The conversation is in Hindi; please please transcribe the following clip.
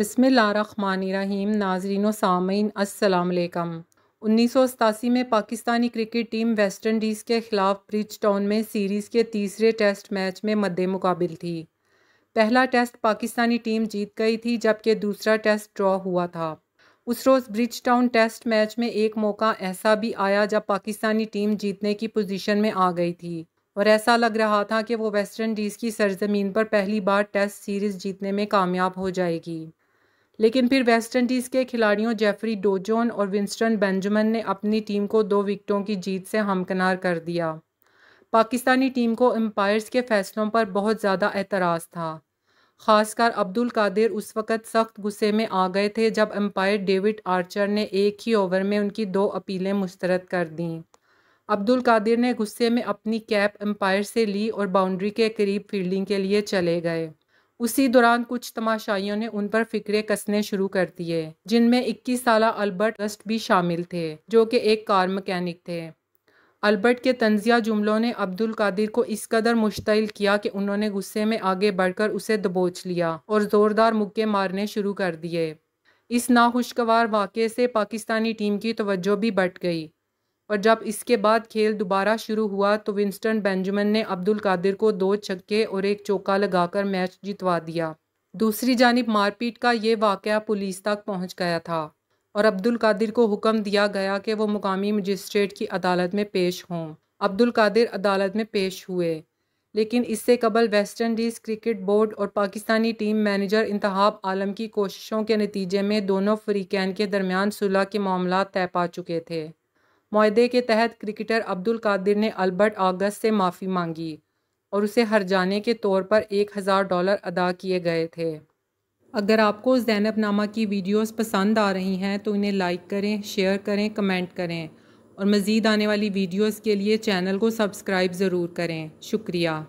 रहीम नाजरीन सामीन असलकम उन्नीस सौ सतासी में Pakistani cricket team West Indies के ख़िलाफ़ ब्रिज टाउन में सीरीज़ के तीसरे टेस्ट मैच में मद्द मुकाबिल थी पहला टेस्ट पाकिस्तानी टीम जीत गई थी जबकि दूसरा टेस्ट ड्रॉ हुआ था उस रोज़ ब्रिज टाउन टेस्ट मैच में एक मौका ऐसा भी आया जब पाकिस्तानी टीम जीतने की पोजीशन में आ गई थी और ऐसा लग रहा था कि वो वेस्ट इंडीज़ की सरजमीन पर पहली बार टेस्ट सीरीज़ जीतने में कामयाब हो जाएगी लेकिन फिर वेस्ट इंडीज़ के खिलाड़ियों जेफरी डोजोन और विंस्टन बेंजमन ने अपनी टीम को दो विकेटों की जीत से हमकनार कर दिया पाकिस्तानी टीम को एम्पायर्स के फैसलों पर बहुत ज़्यादा एतराज़ था खासकर अब्दुल कादिर उस वक़्त सख्त गुस्से में आ गए थे जब एम्पायर डेविड आर्चर ने एक ही ओवर में उनकी दो अपीलें मुस्तरद कर दीं अब्दुल कादिर ने गुस्से में अपनी कैप एम्पायर से ली और बाउंड्री के करीब फील्डिंग के लिए चले गए उसी दौरान कुछ तमाशाइयों ने उन पर फिक्रे कसने शुरू कर दिए जिनमें इक्कीस साल अल्बर्ट रस्ट भी शामिल थे जो कि एक कार मकैनिक थे अल्बर्ट के तंजिया जुमलों ने अब्दुल कादिर को इस कदर मुश्तिल किया कि उन्होंने गुस्से में आगे बढ़कर उसे दबोच लिया और ज़ोरदार मुक्के मारने शुरू कर दिए इस नाखुशगवार वाक़े से पाकिस्तानी टीम की तवज्जो भी बट गई पर जब इसके बाद खेल दोबारा शुरू हुआ तो विंस्टन बेंजामिन ने अब्दुल कादिर को दो छक्के और एक चौका लगाकर मैच जितवा दिया दूसरी जानब मारपीट का ये वाक़ पुलिस तक पहुँच गया था और अब्दुल कादिर को हुक्म दिया गया कि वो मुकामी मजिस्ट्रेट की अदालत में पेश हों अब्दुल कादिर अदालत में पेश हुए लेकिन इससे कबल वेस्ट इंडीज़ क्रिकेट बोर्ड और पाकिस्तानी टीम मैनेजर इंतहाब आलम की कोशिशों के नतीजे में दोनों फरीकैन के दरमियान सुलह के मामला तय पा चुके थे माहदे के तहत क्रिकेटर अब्दुल कादिर ने अल्बर्ट आगस से माफ़ी मांगी और उसे हर जाने के तौर पर एक हज़ार डॉलर अदा किए गए थे अगर आपको जैनब नामा की वीडियोस पसंद आ रही हैं तो इन्हें लाइक करें शेयर करें कमेंट करें और मज़ीद आने वाली वीडियोस के लिए चैनल को सब्सक्राइब ज़रूर करें शुक्रिया